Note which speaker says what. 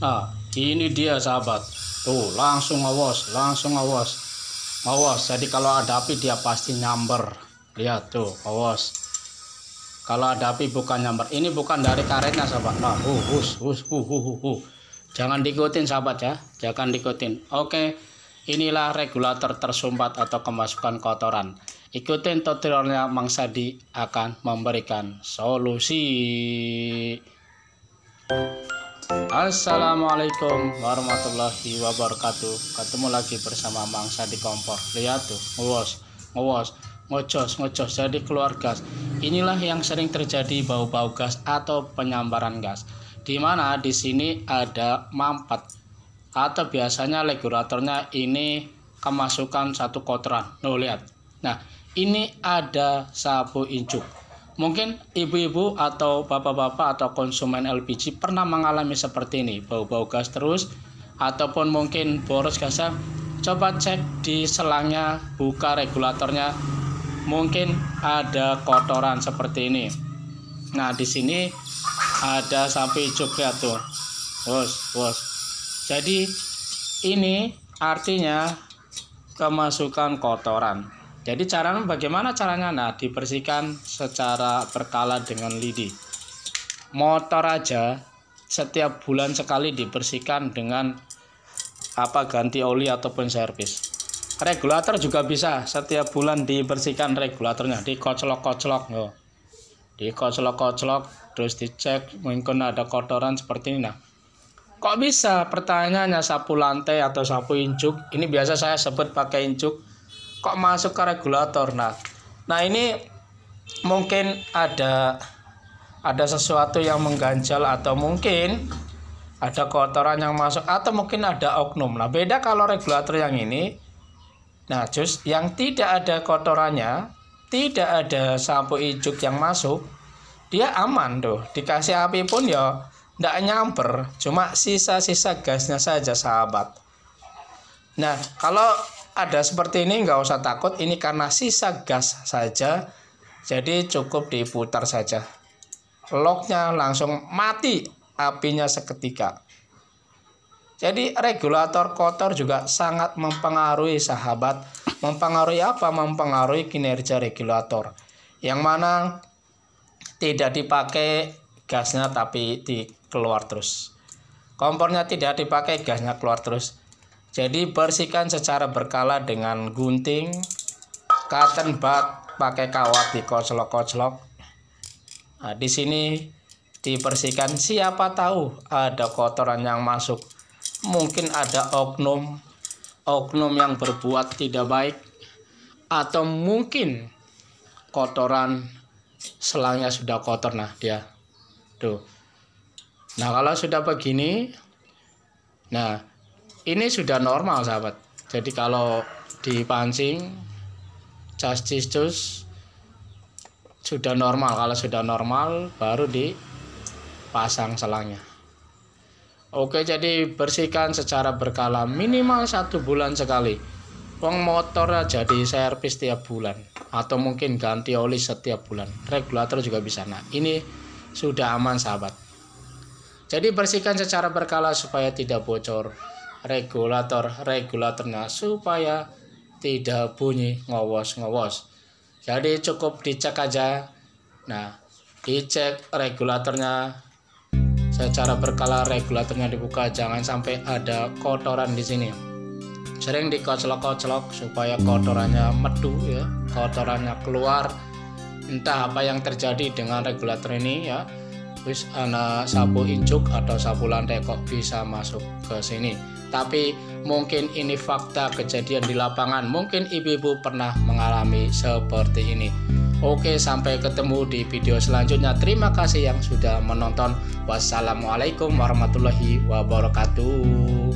Speaker 1: Nah, ini dia sahabat. Tuh, langsung awas, langsung awas. Awas, jadi kalau ada api dia pasti nyamber. Lihat tuh, awas. Kalau ada api bukan nyamber. Ini bukan dari karetnya sahabat. Nah, hu uh, uh, hu uh, hu hu, hu, hu, hu. Jangan diikutin sahabat ya, jangan diikutin. Oke, inilah regulator tersumbat atau kemasukan kotoran. Ikutin tutorialnya Mang Sadi akan memberikan solusi. Assalamualaikum warahmatullahi wabarakatuh Ketemu lagi bersama Mangsa di Kompor Lihat tuh, ngewos, ngewos, ngocos, ngocos Jadi keluar gas Inilah yang sering terjadi bau-bau gas atau penyambaran gas Dimana di sini ada mampat Atau biasanya regulatornya ini kemasukan satu kotoran Nuh lihat Nah ini ada sabu incuk Mungkin ibu-ibu atau bapak-bapak atau konsumen LPG pernah mengalami seperti ini, bau-bau gas terus ataupun mungkin boros gasnya. Coba cek di selangnya, buka regulatornya. Mungkin ada kotoran seperti ini. Nah, di sini ada sapi jogja tuh. bos bos. Jadi ini artinya kemasukan kotoran. Jadi caranya bagaimana caranya? Nah, dibersihkan secara berkala dengan lidi. Motor aja setiap bulan sekali dibersihkan dengan apa ganti oli ataupun servis. Regulator juga bisa setiap bulan dibersihkan regulatornya, koclok koclok loh. koclok koclok terus dicek mungkin ada kotoran seperti ini. Nah, kok bisa pertanyaannya sapu lantai atau sapu incuk? Ini biasa saya sebut pakai incuk kok masuk ke regulator nah nah ini mungkin ada ada sesuatu yang mengganjal atau mungkin ada kotoran yang masuk atau mungkin ada oknum nah beda kalau regulator yang ini nah just yang tidak ada kotorannya tidak ada sapu ijuk yang masuk dia aman tuh dikasih api pun ya ndak nyamper cuma sisa-sisa gasnya saja sahabat nah kalau ada seperti ini nggak usah takut ini karena sisa gas saja jadi cukup diputar saja locknya langsung mati apinya seketika jadi regulator kotor juga sangat mempengaruhi sahabat mempengaruhi apa mempengaruhi kinerja regulator yang mana tidak dipakai gasnya tapi dikeluar terus kompornya tidak dipakai gasnya keluar terus jadi bersihkan secara berkala dengan gunting, cotton bud pakai kawat dikoclok-koclok. Nah, di sini dibersihkan siapa tahu ada kotoran yang masuk. Mungkin ada oknum oknum yang berbuat tidak baik atau mungkin kotoran selangnya sudah kotor nah dia. Tuh. Nah, kalau sudah begini nah ini sudah normal sahabat jadi kalau dipancing justice sudah normal kalau sudah normal baru dipasang selangnya Oke jadi bersihkan secara berkala minimal satu bulan sekali Uang motor aja di servis setiap bulan atau mungkin ganti oli setiap bulan regulator juga bisa nah ini sudah aman sahabat jadi bersihkan secara berkala supaya tidak bocor regulator-regulatornya supaya tidak bunyi ngowos-ngowos. Jadi cukup dicek aja. Nah, dicek regulatornya secara berkala regulatornya dibuka jangan sampai ada kotoran di sini. Sering dikocelok-kocelok supaya kotorannya medu ya, kotorannya keluar. Entah apa yang terjadi dengan regulator ini ya wis anak sapu incuk atau sapu lantai kok bisa masuk ke sini tapi mungkin ini fakta kejadian di lapangan mungkin ibu-ibu pernah mengalami seperti ini oke sampai ketemu di video selanjutnya terima kasih yang sudah menonton wassalamualaikum warahmatullahi wabarakatuh